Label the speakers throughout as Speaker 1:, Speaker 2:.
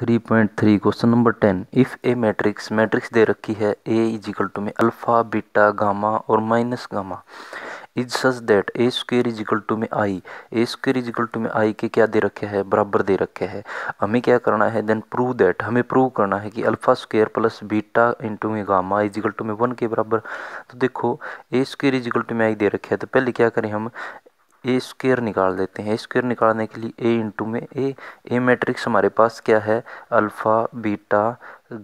Speaker 1: three point three question number ten if A matrix matrix दे रखी है A is equal to में alpha beta gamma और minus gamma is such that A square is equal to में I A square is equal to में I के क्या दे रखे है बराबर दे रखे है हमें क्या करना है देन प्रूव दैट हमें प्रूव करना है कि alpha square plus beta into में गामा इज इक्वल टू में वन के बराबर तो देखो A square is equal to में आई दे रखे है तो पहले क्या करें हम ए स्क्वेयर निकाल देते हैं ए स्क्वेयर निकालने के लिए ए इंटू में ए ए मैट्रिक्स हमारे पास क्या है alpha beta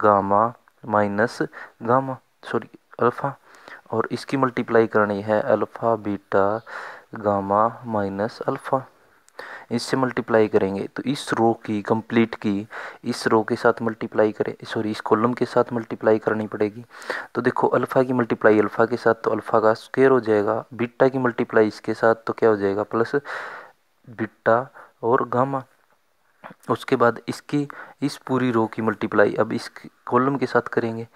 Speaker 1: gamma minus gamma sorry alpha और इसकी मल्टीप्लाई करनी है alpha beta gamma minus alpha इससे मल्टीप्लाई करेंगे तो इस रो की कंप्लीट की इस रो के साथ मल्टीप्लाई करें सॉरी इस कॉलम के साथ मल्टीप्लाई करनी पड़ेगी तो देखो अल्फ़ा की मल्टीप्लाई अल्फ़ा के साथ तो अल्फ़ा का स्क्वेयर हो जाएगा बिट्टा की मल्टीप्लाई इसके साथ तो क्या हो जाएगा प्लस बिट्टा और गामा उसके बाद इसकी इस पूरी रो की मल्टीप्लाई अब इस कॉलम के साथ करेंगे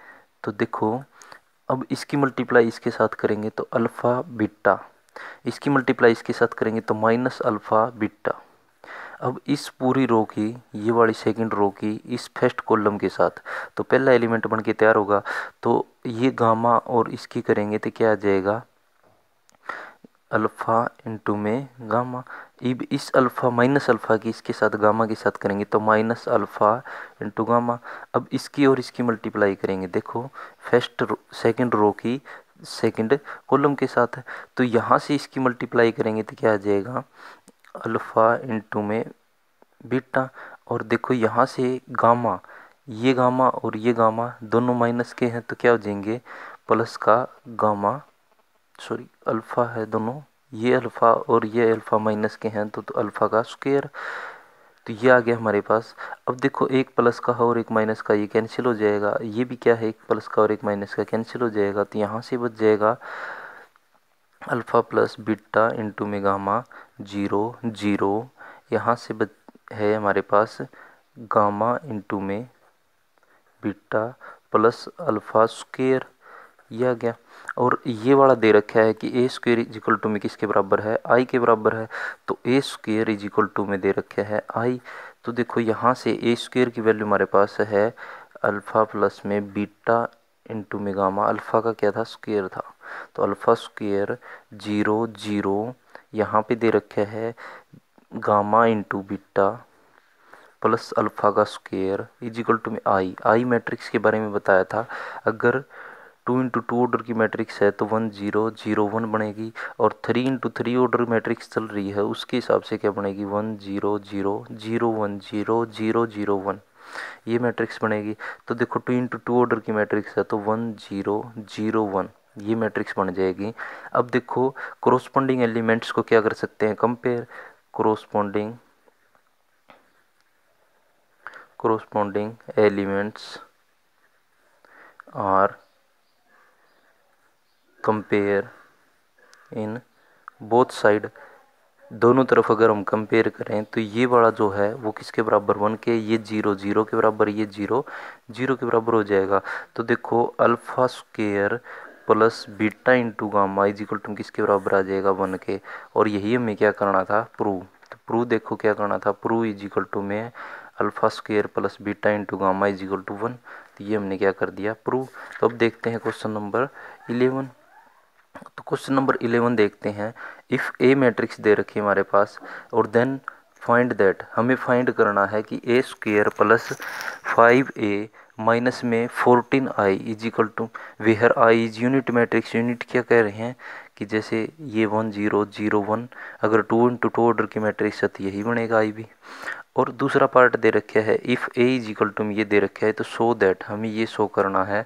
Speaker 1: तो देखो अब इसकी मल्टीप्लाई इसके साथ करेंगे तो अल्फ़ा बिट्टा इसकी मल्टीप्लाई इसके साथ करेंगे तो माइनस अल्फ़ा बिट्टा अब इस पूरी रो की ये वाली सेकंड रो की इस फर्स्ट कॉलम के साथ तो पहला एलिमेंट बन के तैयार होगा तो ये गामा और इसकी करेंगे तो क्या आ जाएगा अल्फ़ा इंटू में गामा इब इस अल्फ़ा माइनस अल्फ़ा की इसके साथ गामा के साथ करेंगे तो माइनस अल्फ़ा इंटू गामा अब इसकी और इसकी मल्टीप्लाई करेंगे देखो फर्स्ट रो सेकेंड रो की सेकंड कॉलम के साथ है तो यहाँ से इसकी मल्टीप्लाई करेंगे तो क्या आ जाएगा अल्फ़ा इंटू में बीटा और देखो यहाँ से गामा ये गामा और ये गामा दोनों माइनस के हैं तो क्या हो जाएंगे प्लस का गामा सॉरी अल्फ़ा है दोनों ये अल्फ़ा और ये अल्फ़ा माइनस के हैं तो, तो अल्फ़ा का स्क्वेयर तो ये आ गया हमारे पास अब देखो एक प्लस का और एक माइनस का ये कैंसिल हो जाएगा ये भी क्या है एक प्लस का और एक माइनस का कैंसिल हो जाएगा तो यहाँ से बच जाएगा अल्फ़ा प्लस बीटा इंटू में गामा जीरो जीरो यहाँ से है हमारे पास गामा इंटू में बीटा प्लस अल्फ़ा स्क्वेयर यह आ गया और ये वाला दे रखा है कि A square is equal to में किसके बराबर है आई के बराबर है तो A square is equal to में दे रखा है आई तो देखो यहाँ से ए स्क्वेयर की वैल्यू हमारे पास है अल्फ़ा प्लस में बीटा इंटू मेगामा अल्फ़ा का क्या था स्क्वेयर था तो अल्फ़ा स्क्वेयर जीरो जीरो यहाँ पे दे रखा है gamma into beta plus alpha का स्क्वेयर इज इक्वल टू में आई आई मैट्रिक्स के बारे में बताया था अगर टू इंटू टू ऑर्डर की मैट्रिक्स है तो वन जीरो जीरो वन बनेगी और three into three order matrix चल रही है उसके हिसाब से क्या बनेगी one zero zero zero one zero zero zero one ये मैट्रिक्स बनेगी तो देखो टू इंटू टू ऑर्डर की मैट्रिक्स है तो वन जीरो जीरो वन ये मैट्रिक्स बन जाएगी अब देखो क्रोस्पॉन्डिंग एलिमेंट्स को क्या कर सकते हैं compare corresponding corresponding elements are compare in both side दोनों तरफ अगर हम कंपेयर करें तो ये वाला जो है वो किसके बराबर वन के ये जीरो जीरो के बराबर ये जीरो जीरो के बराबर हो जाएगा तो देखो alpha square plus beta into gamma is equal to किसके बराबर आ जाएगा वन के और यही हमें क्या करना था प्रूव तो प्रूव देखो क्या करना था प्रूव इज इक्वल टू में alpha square plus beta into gamma is equal to one तो ये हमने क्या कर दिया प्रूव तो अब देखते हैं क्वेश्चन नंबर इलेवन तो क्वेश्चन नंबर इलेवन देखते हैं इफ़ ए मैट्रिक्स दे रखी है हमारे पास और देन फाइंड दैट हमें फाइंड करना है कि A square plus five A minus में fourteen I is equal to where I is unit matrix unit क्या कह रहे हैं कि जैसे ये वन जीरो जीरो वन अगर टू इंटू टू ऑर्डर की मैट्रिक्स है तो यही बनेगा आई भी और दूसरा पार्ट दे रखा है if A is equal to ये दे रखा है तो सो दैट हमें ये शो करना है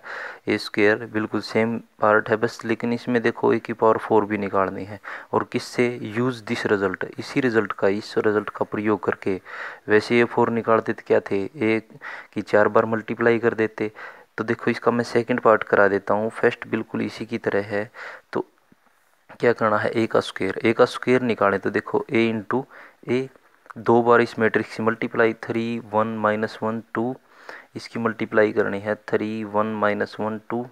Speaker 1: ए स्क्वेयर बिल्कुल सेम पार्ट है बस लेकिन इसमें देखो ए की पावर फोर भी निकालनी है और किससे यूज़ दिस रिजल्ट इसी रिजल्ट का इस रिजल्ट का प्रयोग करके वैसे ए फोर निकालते तो क्या थे ए की चार बार मल्टीप्लाई कर देते तो देखो इसका मैं सेकेंड पार्ट करा देता हूँ फर्स्ट बिल्कुल इसी की तरह है तो क्या करना है ए का स्क्वेयर ए का स्क्यर निकालें तो देखो ए इंटू ए दो बार इस मैट्रिक्स की multiply three one minus one two इसकी मल्टीप्लाई करनी है three one minus one two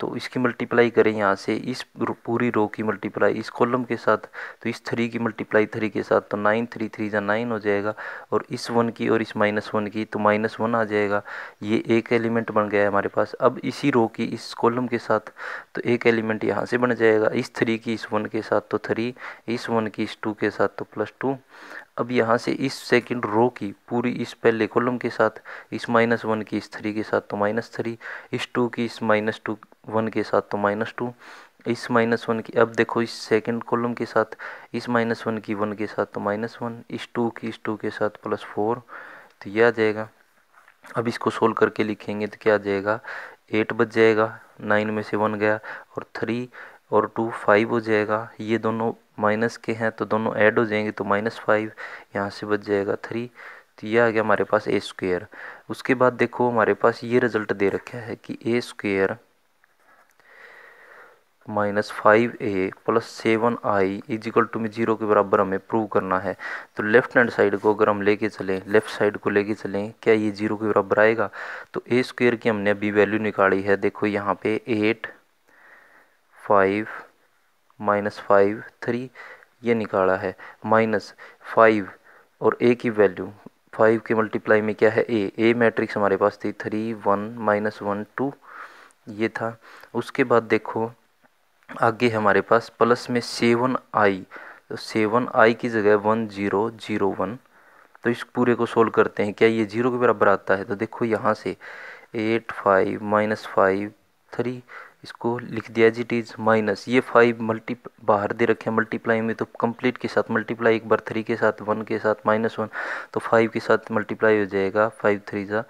Speaker 1: तो इसकी मल्टीप्लाई करें यहाँ से इस पूरी रो की मल्टीप्लाई इस कॉलम के साथ तो इस थ्री की मल्टीप्लाई थ्री के साथ तो नाइन थ्री थ्री या नाइन हो जाएगा और इस वन की और इस माइनस वन की तो माइनस वन आ जाएगा ये एक एलिमेंट बन गया है हमारे पास अब इसी रो की इस कॉलम के साथ तो एक एलिमेंट यहाँ से बन जाएगा इस थ्री की इस वन के साथ तो थ्री इस वन की इस टू के साथ तो प्लस टू अब यहाँ से इस सेकंड रो की पूरी इस पहले कॉलम के साथ इस माइनस वन की इस थ्री के साथ तो माइनस थ्री इस टू की इस माइनस टू वन के साथ तो माइनस टू इस माइनस वन की अब देखो इस सेकंड कॉलम के साथ इस माइनस वन की वन के साथ तो माइनस वन इस टू की इस टू के साथ प्लस फोर तो यह आ जाएगा अब इसको सोल्व करके लिखेंगे तो क्या आ जाएगा एट बज जाएगा नाइन में से वन गया और थ्री और टू फाइव हो जाएगा ये दोनों माइनस के हैं तो दोनों ऐड हो जाएंगे तो माइनस फाइव यहाँ से बच जाएगा थ्री तो ये आ गया हमारे पास ए स्क्वेयर उसके बाद देखो हमारे पास ये रिजल्ट दे रखा है कि A square minus five A plus seven I is equal to में जीरो के बराबर हमें प्रूव करना है तो लेफ्ट हैंड साइड को अगर हम लेके चलें लेफ्ट साइड को लेके चलें क्या ये जीरो के बराबर आएगा तो ए स्क्वेयर की हमने अभी वैल्यू निकाली है देखो यहाँ पे eight five minus five three ये निकाला है माइनस फाइव और ए की वैल्यू फाइव के मल्टीप्लाई में क्या है ए ए मैट्रिक्स हमारे पास थी three one minus one two ये था उसके बाद देखो आगे हमारे पास प्लस में सेवन आई तो सेवन आई की जगह वन जीरो जीरो वन तो इस पूरे को सोल्व करते हैं क्या ये जीरो के बराबर आता है तो देखो यहाँ से eight five minus five three इसको लिख दिया जी इज माइनस ये फाइव मल्टी बाहर दे रखे हैं मल्टीप्लाई में तो कंप्लीट के साथ मल्टीप्लाई एक बार थ्री के साथ वन के साथ माइनस वन तो फाइव के साथ मल्टीप्लाई हो जाएगा फाइव थ्री ज़ा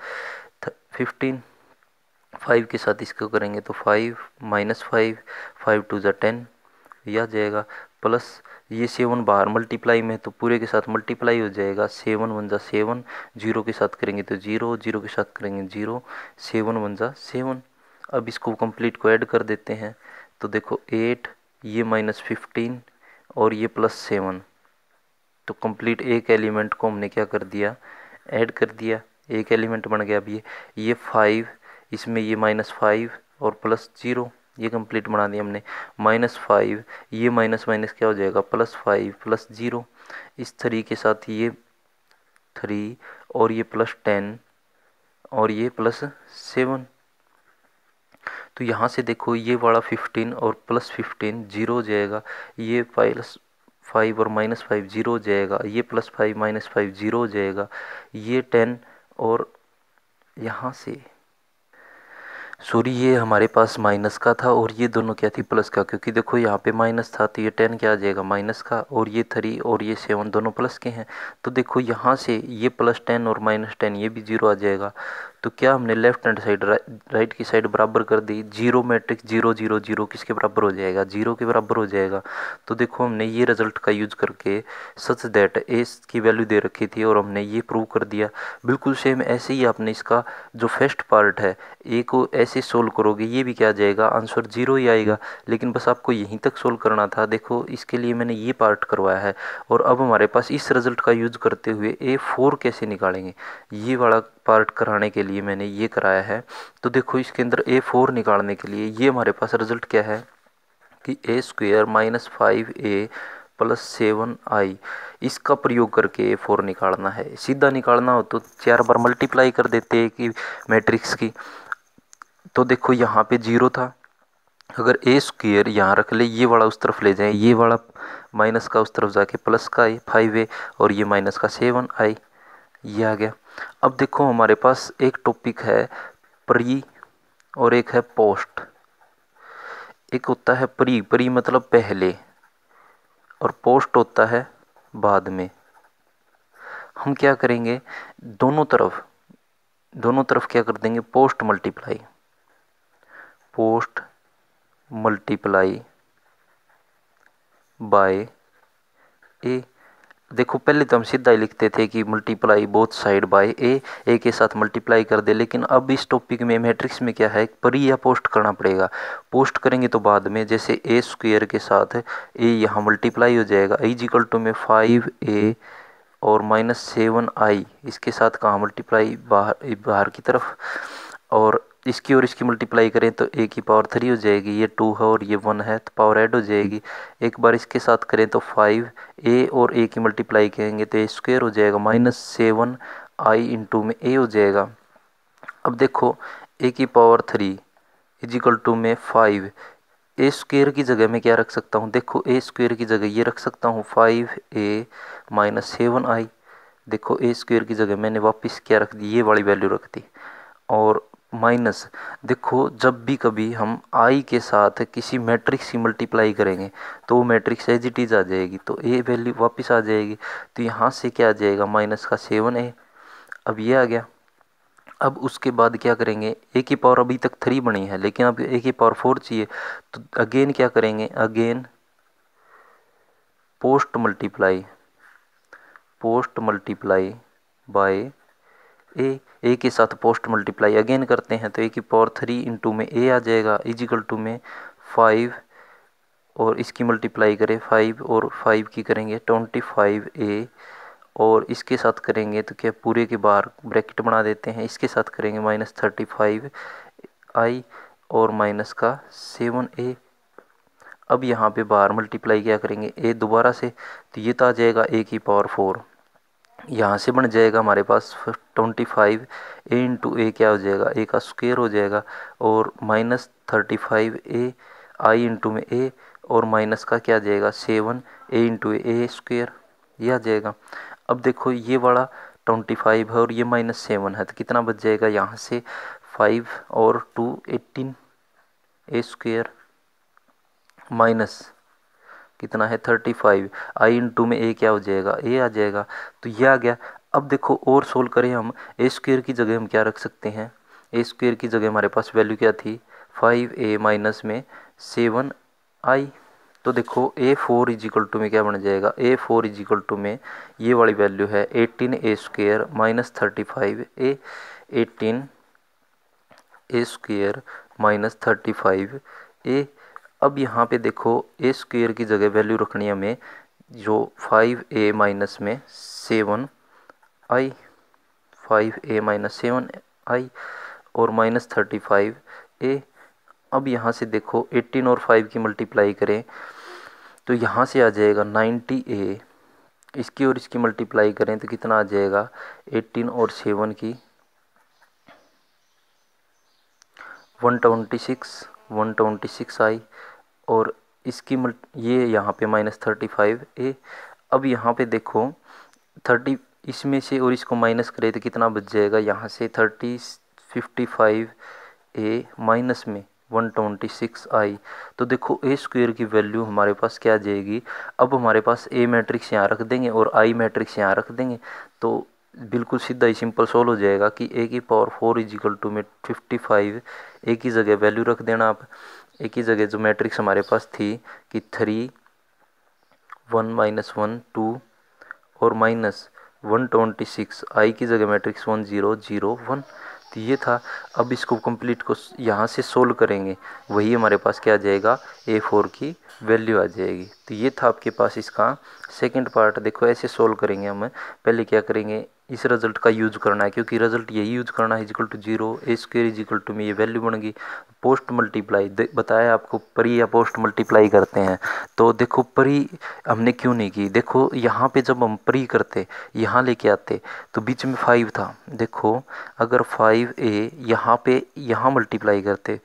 Speaker 1: फिफ्टीन फाइव के साथ इसको करेंगे तो five minus five five two ज़ा टेन यह आ जाएगा प्लस ये सेवन बाहर मल्टीप्लाई में तो पूरे के साथ मल्टीप्लाई हो जाएगा सेवन वन ज़ा सेवन जीरो के साथ करेंगे तो जीरो जीरो के साथ करेंगे जीरो सेवन वन ज़ा सेवन अब इसको कंप्लीट को ऐड कर देते हैं तो देखो एट ये माइनस फिफ्टीन और ये प्लस सेवन तो कंप्लीट एक एलिमेंट को हमने क्या कर दिया ऐड कर दिया एक एलिमेंट बन गया अब ये ये फाइव इसमें ये माइनस फाइव और प्लस जीरो ये कंप्लीट बना दिया हमने माइनस फाइव ये माइनस माइनस क्या हो जाएगा प्लस फाइव प्लस ज़ीरो इस थ्री के साथ ये थ्री और ये प्लस टेन और ये प्लस सेवन तो यहाँ से देखो ये वाला फिफ्टीन और प्लस फिफ्टीन जीरो हो जाएगा ये प्लस फाइव और माइनस फाइव जीरो हो जाएगा ये plus five minus five zero हो जाएगा ये टेन और यहाँ से सॉरी ये हमारे पास माइनस का था और ये दोनों क्या थी प्लस का क्योंकि देखो यहाँ पे माइनस था तो ये टेन क्या आ जाएगा माइनस का और ये थ्री और ये सेवन दोनों प्लस के हैं तो देखो यहाँ से ये प्लस टेन और माइनस टेन ये भी जीरो आ जाएगा तो क्या हमने लेफ्ट हैंड साइड राइट की साइड बराबर कर दी zero matrix zero zero zero किसके बराबर हो जाएगा जीरो के बराबर हो जाएगा तो देखो हमने ये रिजल्ट का यूज करके सच दैट ए की वैल्यू दे रखी थी और हमने ये प्रूव कर दिया बिल्कुल सेम ऐसे ही आपने इसका जो फर्स्ट पार्ट है ए को ऐसे सोल्व करोगे ये भी क्या जाएगा आंसर जीरो ही आएगा लेकिन बस आपको यहीं तक सोल्व करना था देखो इसके लिए मैंने ये पार्ट करवाया है और अब हमारे पास इस रिजल्ट का यूज करते हुए ए फोर कैसे निकालेंगे ये वाला पार्ट कराने के लिए मैंने ये कराया है तो देखो इसके अंदर ए फोर निकालने के लिए ये हमारे पास रिजल्ट क्या है कि A square minus five A plus seven I इसका प्रयोग करके ए फोर निकालना है सीधा निकालना हो तो चार बार मल्टीप्लाई कर देते कि मैट्रिक्स की तो देखो यहाँ पे जीरो था अगर ए स्क्वेयर यहाँ रख ले ये वाला उस तरफ ले जाए ये वाला माइनस का उस तरफ जाके प्लस का आई फाइव ए और ये माइनस का सेवन आई ये आ गया अब देखो हमारे पास एक टॉपिक है प्री और एक है पोस्ट एक होता है प्री प्री मतलब पहले और पोस्ट होता है बाद में हम क्या करेंगे दोनों तरफ दोनों तरफ क्या कर देंगे post multiply post multiply by A देखो पहले तो हम सीधा ही लिखते थे कि multiply both side by A A के साथ मल्टीप्लाई कर दे लेकिन अब इस टॉपिक में मैट्रिक्स में क्या है परी या पोस्ट करना पड़ेगा पोस्ट करेंगे तो बाद में जैसे ए स्क्वेयर के साथ ए यहाँ मल्टीप्लाई हो जाएगा इजिकल टू में फाइव ए और माइनस सेवन आई इसके साथ कहाँ मल्टीप्लाई बाहर बाहर की तरफ और इसकी और इसकी मल्टीप्लाई करें तो ए की पावर थ्री हो जाएगी ये टू है और ये वन है तो पावर ऐड हो जाएगी एक बार इसके साथ करें तो फाइव ए और ए की मल्टीप्लाई करेंगे तो ए स्क्वेयर हो जाएगा माइनस सेवन आई इंटू में ए हो जाएगा अब देखो ए की पावर थ्री इजिकल टू में फाइव ए स्क्वेयर की जगह मैं क्या रख सकता हूँ देखो ए स्क्वेयर की जगह ये रख सकता हूँ five A minus seven I देखो ए स्क्वेयर की जगह मैंने वापस क्या रख दी ये वाली वैल्यू रख दी और माइनस देखो जब भी कभी हम आई के साथ किसी मैट्रिक्स की मल्टीप्लाई करेंगे तो वो मैट्रिक्स एज इट इज आ जाएगी तो ए वैल्यू वापस आ जाएगी तो यहाँ से क्या आ जाएगा माइनस का सेवन ए अब ये आ गया अब उसके बाद क्या करेंगे ए की पावर अभी तक थ्री बनी है लेकिन अब ए की पावर फोर चाहिए तो अगेन क्या करेंगे again post multiply post multiply by A A के साथ पोस्ट मल्टीप्लाई अगेन करते हैं तो ए की पावर थ्री इंटू में ए आ जाएगा इजिकल टू में फाइव और इसकी मल्टीप्लाई करें फाइव और फाइव की करेंगे ट्वेंटी फाइव ए और इसके साथ करेंगे तो क्या पूरे के बाहर ब्रैकेट बना देते हैं इसके साथ करेंगे माइनस थर्टी फाइव आई और माइनस का सेवन ए अब यहाँ पे बाहर मल्टीप्लाई क्या करेंगे ए दोबारा से तो ये तो आ जाएगा ए की पावर फोर यहाँ से बन जाएगा हमारे पास twenty five A into A क्या हो जाएगा ए का स्क्वेयर हो जाएगा और minus thirty five A I into में ए और माइनस का क्या जाएगा seven A into A square ये आ जाएगा अब देखो ये वाला ट्वेंटी फाइव है और ये माइनस सेवन है तो कितना बच जाएगा यहाँ से फाइव और two eighteen A square minus कितना है thirty five I into में ए क्या हो जाएगा ए आ जाएगा तो ये आ गया अब देखो और सोल्व करें हम ए स्क्वेयर की जगह हम क्या रख सकते हैं ए स्क्वेयर की जगह हमारे पास वैल्यू क्या थी फाइव ए माइनस में सेवन आई तो देखो A four is equal to में क्या बन जाएगा A four is equal to में ये वाली वैल्यू है eighteen A square minus thirty five A eighteen A square minus thirty five A अब यहाँ पे देखो ए स्क्वेयर की जगह वैल्यू रखनी है हमें जो फाइव ए माइनस में seven I five A minus seven I और माइनस थर्टी फाइव ए अब यहाँ से देखो एट्टीन और फाइव की मल्टीप्लाई करें तो यहाँ से आ जाएगा नाइन्टी ए इसकी और इसकी मल्टीप्लाई करें तो कितना आ जाएगा एट्टीन और सेवन की one twenty six one twenty six I और इसकी ये यहाँ पे माइनस थर्टी फाइव ए अब यहाँ पे देखो थर्टी इसमें से और इसको माइनस करें तो कितना बच जाएगा यहाँ से thirty fifty five A minus में वन ट्वेंटी सिक्स आई तो देखो ए स्क्वेयर की वैल्यू हमारे पास क्या जाएगी अब हमारे पास ए मैट्रिक्स यहाँ रख देंगे और आई मैट्रिक्स यहाँ रख देंगे तो बिल्कुल सीधा ही सिंपल सॉल्व हो जाएगा कि ए की पावर फोर इजिकल टू में फिफ्टी फाइव एक ही जगह वैल्यू रख देना आप एक ही जगह जो मैट्रिक्स हमारे पास थी कि three one minus one two और minus one twenty six I की जगह matrix one zero zero one तो ये था अब इसको कंप्लीट को यहाँ से सोल्व करेंगे वही हमारे पास क्या आ जाएगा ए फोर की वैल्यू आ जाएगी तो ये था आपके पास इसका सेकंड पार्ट देखो ऐसे सोल्व करेंगे हम पहले क्या करेंगे इस रिजल्ट का यूज करना है क्योंकि रिजल्ट यही यूज करना है is equal to zero A square is equal to में ये वैल्यू बनेगी पोस्ट मल्टीप्लाई बताया आपको परी या पोस्ट मल्टीप्लाई करते हैं तो देखो परी हमने क्यों नहीं की देखो यहाँ पे जब हम परी करते यहाँ लेके आते तो बीच में फाइव था देखो अगर फाइव ए यहाँ पे यहाँ मल्टीप्लाई करते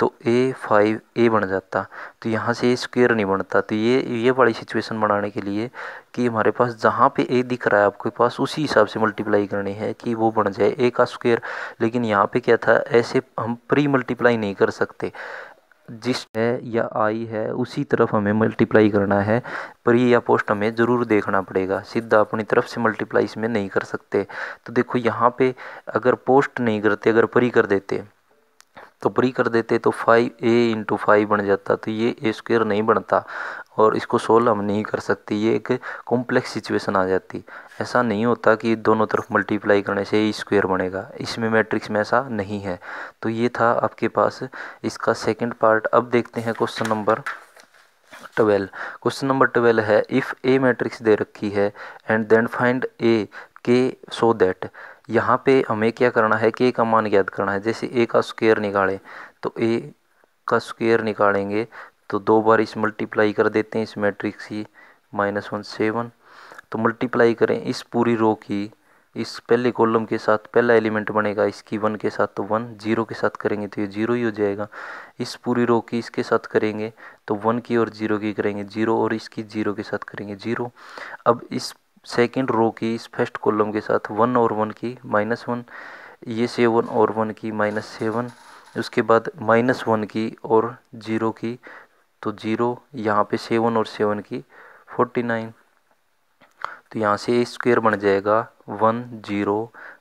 Speaker 1: तो ए फाइव ए बन जाता तो यहाँ से स्क्वेयर नहीं बनता तो ये ये वाली सिचुएशन बनाने के लिए कि हमारे पास जहाँ पे ए दिख रहा है आपके पास उसी हिसाब से मल्टीप्लाई करनी है कि वो बन जाए ए का स्क्वेयर लेकिन यहाँ पे क्या था ऐसे हम प्री मल्टीप्लाई नहीं कर सकते जिस है या आई है उसी तरफ हमें मल्टीप्लाई करना है प्री या पोस्ट हमें ज़रूर देखना पड़ेगा सीधा अपनी तरफ से मल्टीप्लाई इसमें नहीं कर सकते तो देखो यहाँ पे अगर पोस्ट नहीं करते अगर प्री कर देते तो प्री कर देते तो फाइव ए इंटू फाइव बन जाता तो ये ए स्क्वेयर नहीं बनता और इसको सोल्व हम नहीं कर सकते ये एक कॉम्प्लेक्स सिचुएशन आ जाती ऐसा नहीं होता कि दोनों तरफ मल्टीप्लाई करने से ए स्क्वेयर बनेगा इसमें मैट्रिक्स में ऐसा नहीं है तो ये था आपके पास इसका सेकेंड पार्ट अब देखते हैं question number twelve question number twelve है इफ़ ए मैट्रिक्स दे रखी है एंड देन फाइंड ए के सो दैट यहाँ पे हमें क्या करना है एक का मान ज्ञात करना है जैसे ए का स्क्वेयर निकालें तो ए का स्क्वेयर निकालेंगे तो दो बार इस मल्टीप्लाई कर देते हैं इस मैट्रिक्स की माइनस वन सेवन तो मल्टीप्लाई करें इस पूरी रो की इस पहले कॉलम के साथ पहला एलिमेंट बनेगा इसकी वन के साथ तो वन जीरो के साथ करेंगे तो ये जीरो ही हो जाएगा इस पूरी रो की इसके साथ करेंगे तो वन की और जीरो की करेंगे जीरो और इसकी जीरो के साथ करेंगे जीरो अब इस सेकेंड रो की इस फर्स्ट कॉलम के साथ वन और वन की माइनस वन ये सेवन और वन की माइनस सेवन उसके बाद माइनस वन की और ज़ीरो की तो ज़ीरो यहाँ पे सेवन और सेवन की फोर्टी नाइन तो यहाँ से स्क्वेयर बन जाएगा वन जीरो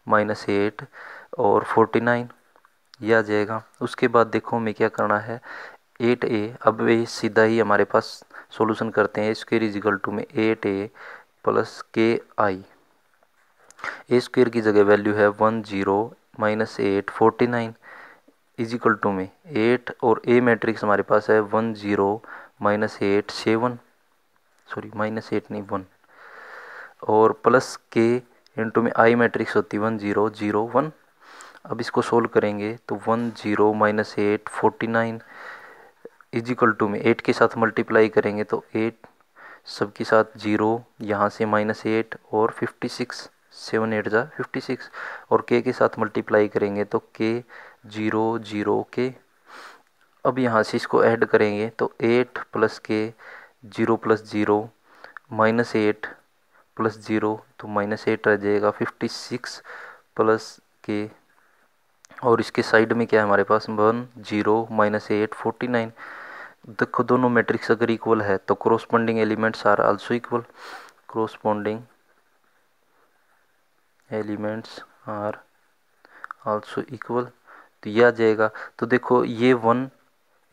Speaker 1: माइनस एट और फोर्टी नाइन यह आ जाएगा उसके बाद देखो हमें क्या करना है एट ए अब ये सीधा ही हमारे पास सॉल्यूशन करते हैं स्क्वेयर इजिकल टू में eight A plus k I A square की जगह वैल्यू है one zero minus eight forty nine is equal to में एट और ए मैट्रिक्स हमारे पास है one zero minus eight seven sorry minus eight नहीं वन और प्लस के इंटू में आई मैट्रिक्स होती वन जीरो जीरो वन अब इसको सोल्व करेंगे तो one zero minus eight forty nine is equal to में एट के साथ मल्टीप्लाई करेंगे तो एट सबके साथ जीरो यहाँ से माइनस एट और फिफ्टी सिक्स सेवन एट ज़ा फिफ्टी सिक्स और के के साथ मल्टीप्लाई करेंगे तो के जीरो जीरो के अब यहाँ से इसको ऐड करेंगे तो eight plus k zero plus zero minus eight plus zero तो माइनस एट रह जाएगा फिफ्टी सिक्स प्लस के और इसके साइड में क्या है हमारे पास one zero minus eight forty nine देखो दोनों मैट्रिक्स अगर इक्वल है तो corresponding elements are also equal corresponding elements are also equal तो यह आ जाएगा तो देखो ये वन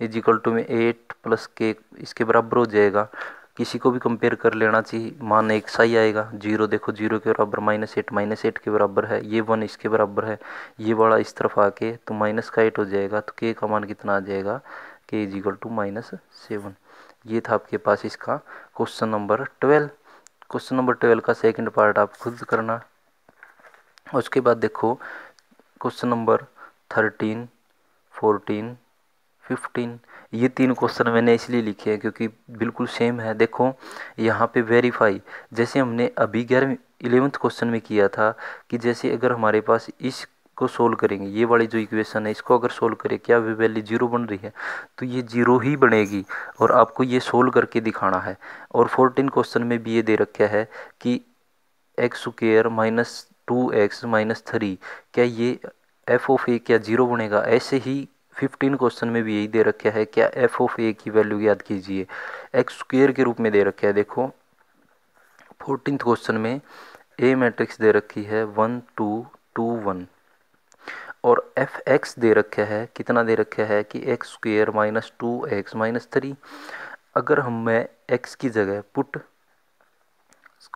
Speaker 1: इज इक्वल टू में एट प्लस के इसके बराबर हो जाएगा किसी को भी कंपेयर कर लेना चाहिए मान एक साई आएगा जीरो देखो जीरो के बराबर माइनस एट माइनस एट के बराबर है ये वन इसके बराबर है ये वाला इस तरफ आके तो माइनस का एट हो जाएगा तो के का मान कितना आ जाएगा के is equal to minus seven ये था आपके पास इसका question number twelve question number twelve का सेकंड पार्ट आप खुद करना उसके बाद देखो question number thirteen fourteen fifteen ये तीन क्वेश्चन मैंने इसलिए लिखे हैं क्योंकि बिल्कुल सेम है देखो यहाँ पे वेरीफाई जैसे हमने अभी ग्यारहवीं इलेवेंथ क्वेश्चन में किया था कि जैसे अगर हमारे पास इस इसको सोल्व करेंगे ये वाली जो इक्वेशन है इसको अगर सोल्व करें क्या वे वैल्यू जीरो बन रही है तो ये जीरो ही बनेगी और आपको ये सोल्व करके दिखाना है और फोर्टीन क्वेश्चन में भी ये दे रखा है कि X square minus two X minus three क्या ये एफ ऑफ ए क्या जीरो बनेगा ऐसे ही फिफ्टीन क्वेश्चन में भी यही दे रखा है क्या एफ ऑफ ए की वैल्यू याद कीजिए एक्स स्क्र के रूप में दे रखा है देखो फोर्टीन क्वेश्चन में ए मैट्रिक्स दे रखी है वन टू टू वन और एफ एक्स दे रखा है कितना दे रखा है कि X square minus two X minus three अगर हम मैं एक्स की जगह पुट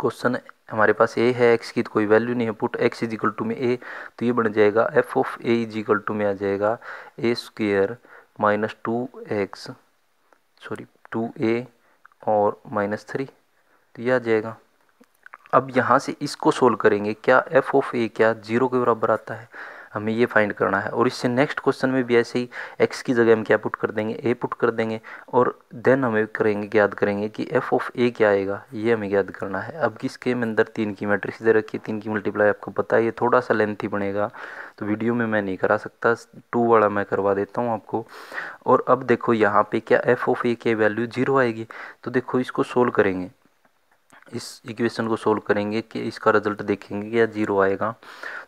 Speaker 1: क्वेश्चन हमारे पास ए है एक्स की तो कोई वैल्यू नहीं है put X is equal to में ए तो ये बन जाएगा F of A is equal to में आ जाएगा A square minus two X sorry two A और माइनस थ्री तो ये आ जाएगा अब यहाँ से इसको सोल्व करेंगे क्या एफ ऑफ ए क्या जीरो के बराबर आता है हमें ये फाइंड करना है और इससे नेक्स्ट क्वेश्चन में भी ऐसे ही एक्स की जगह हम क्या पुट कर देंगे ए पुट कर देंगे और देन हमें करेंगे याद करेंगे कि एफ ऑफ ए क्या आएगा ये हमें याद करना है अब इसके में अंदर तीन की मैट्रिक्स दे रखी है तीन की मल्टीप्लाई आपको पता है ये थोड़ा सा ही बनेगा तो वीडियो में मैं नहीं करा सकता टू वाला मैं करवा देता हूँ आपको और अब देखो यहाँ पर क्या एफ ऑफ ए की वैल्यू जीरो आएगी तो देखो इसको सोल्व करेंगे इस इक्वेशन को सोल्व करेंगे कि इसका रिजल्ट देखेंगे क्या जीरो आएगा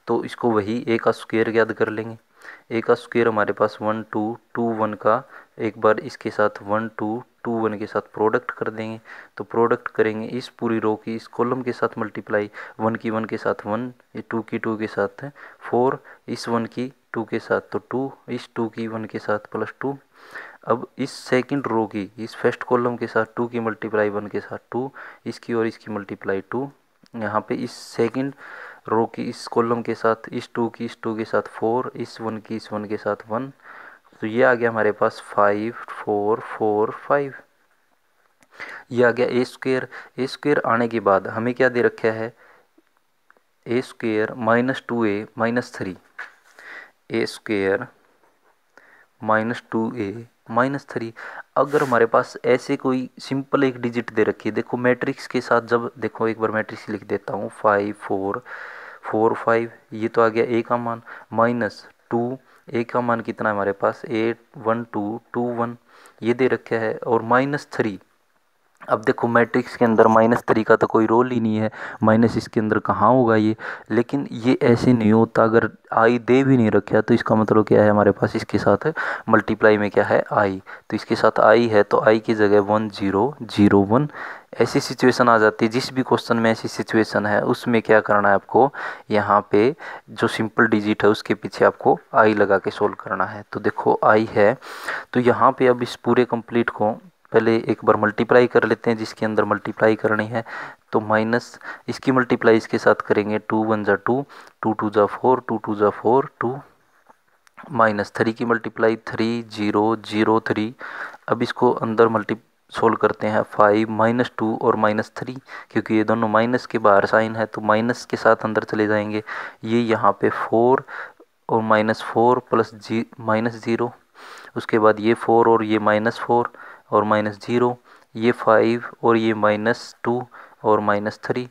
Speaker 1: तो इसको वही ए का स्क्वेयर याद कर लेंगे ए का स्क्वेयर हमारे पास वन टू टू वन का एक बार इसके साथ वन टू टू वन के साथ प्रोडक्ट कर देंगे तो प्रोडक्ट करेंगे इस पूरी रो की इस कॉलम के साथ मल्टीप्लाई वन की वन के साथ वन टू की टू के साथ फोर इस वन की टू के साथ तो टू इस टू की वन के साथ प्लस टू अब इस सेकंड रो की इस फर्स्ट कॉलम के साथ टू की मल्टीप्लाई वन के साथ टू इसकी और इसकी मल्टीप्लाई टू यहाँ पे इस सेकंड रो की इस कॉलम के साथ इस टू की इस टू के साथ फोर इस वन की इस वन के साथ वन तो ये आ गया हमारे पास फाइव फोर फोर फाइव ये आ गया ए स्क्वेयर ए स्क्वेयर आने के बाद हमें क्या दे रखा है A square minus two A minus three A square minus two A minus three अगर हमारे पास ऐसे कोई सिंपल एक डिजिट दे रखी है देखो मैट्रिक्स के साथ जब देखो एक बार मैट्रिक्स लिख देता हूँ फाइव फोर फोर फाइव ये तो आ गया ए का मान माइनस टू ए का मान कितना है हमारे पास eight one two two one ये दे रखा है और माइनस थ्री अब देखो मैट्रिक्स के अंदर माइनस थ्री का तो कोई रोल ही नहीं है माइनस इसके अंदर कहाँ होगा ये लेकिन ये ऐसे नहीं होता अगर आई दे भी नहीं रखा तो इसका मतलब क्या है हमारे पास इसके साथ मल्टीप्लाई में क्या है आई तो इसके साथ आई है तो आई की जगह वन जीरो जीरो वन ऐसी सिचुएशन आ जाती है जिस भी क्वेश्चन में ऐसी सिचुएशन है उसमें क्या करना है आपको यहाँ पे जो सिंपल डिजिट है उसके पीछे आपको आई लगा के सोल्व करना है तो देखो आई है तो यहाँ पे अब इस पूरे कंप्लीट को पहले एक बार मल्टीप्लाई कर लेते हैं जिसके अंदर मल्टीप्लाई करनी है तो माइनस इसकी मल्टीप्लाई इसके साथ करेंगे टू वन ज़ा टू टू टू ज़ा फोर टू टू ज़ा फोर टू माइनस थ्री की multiply three zero zero three अब इसको अंदर मल्टी सोल्व करते हैं फाइव माइनस टू और माइनस थ्री क्योंकि ये दोनों माइनस के बाहर साइन है तो माइनस के साथ अंदर चले जाएंगे ये यहाँ पे फोर और माइनस फोर प्लस जी माइनस ज़ीरो उसके बाद ये फोर और ये माइनस फोर और माइनस ज़ीरो ये फाइव और ये माइनस टू और माइनस थ्री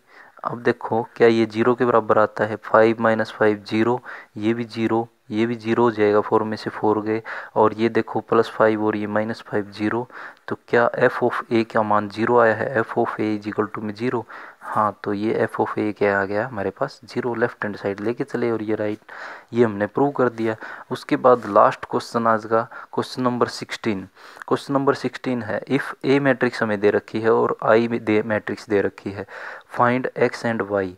Speaker 1: अब देखो क्या ये जीरो के बराबर आता है फाइव माइनस फाइव जीरो ये भी जीरो ये भी जीरो हो जाएगा फोर में से फोर गए और ये देखो प्लस फाइव और ये माइनस फाइव जीरो तो क्या एफ ऑफ ए का मान जीरो आया है F of A is equal to में जीरो हाँ तो ये एफ ऑफ ए क्या आ गया हमारे पास जीरो लेफ्ट हैंड साइड लेके चले और ये राइट ये हमने प्रूव कर दिया उसके बाद लास्ट क्वेश्चन आज का question number sixteen question number sixteen है इफ़ ए मैट्रिक्स हमें दे रखी है और आई दे मैट्रिक्स दे रखी है find X and Y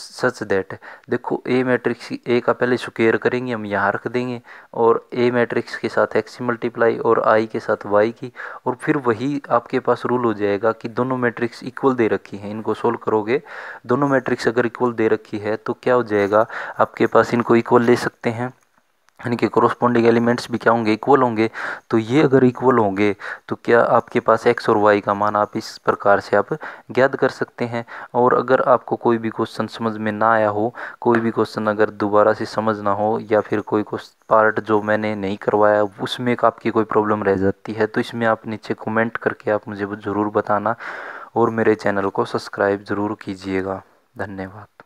Speaker 1: such that देखो ए मैट्रिक्स ए का पहले स्क्वेयर करेंगे हम यहाँ रख देंगे और ए मैट्रिक्स के साथ एक्स मल्टीप्लाई और आई के साथ वाई की और फिर वही आपके पास रूल हो जाएगा कि दोनों मैट्रिक्स इक्वल दे रखी हैं इनको सोल्व करोगे दोनों मैट्रिक्स अगर इक्वल दे रखी है तो क्या हो जाएगा आपके पास इनको इक्वल ले सकते हैं यानी कि कॉरस्पॉन्डिंग एलिमेंट्स भी क्या होंगे इक्वल होंगे तो ये अगर इक्वल होंगे तो क्या आपके पास एक्स और वाई का मान आप इस प्रकार से आप ज्ञात कर सकते हैं और अगर आपको कोई भी क्वेश्चन समझ में ना आया हो कोई भी क्वेश्चन अगर दोबारा से समझ ना हो या फिर कोई पार्ट जो मैंने नहीं करवाया उसमें आपकी कोई प्रॉब्लम रह जाती है तो इसमें आप नीचे कमेंट करके आप मुझे ज़रूर बताना और मेरे चैनल को सब्सक्राइब ज़रूर कीजिएगा धन्यवाद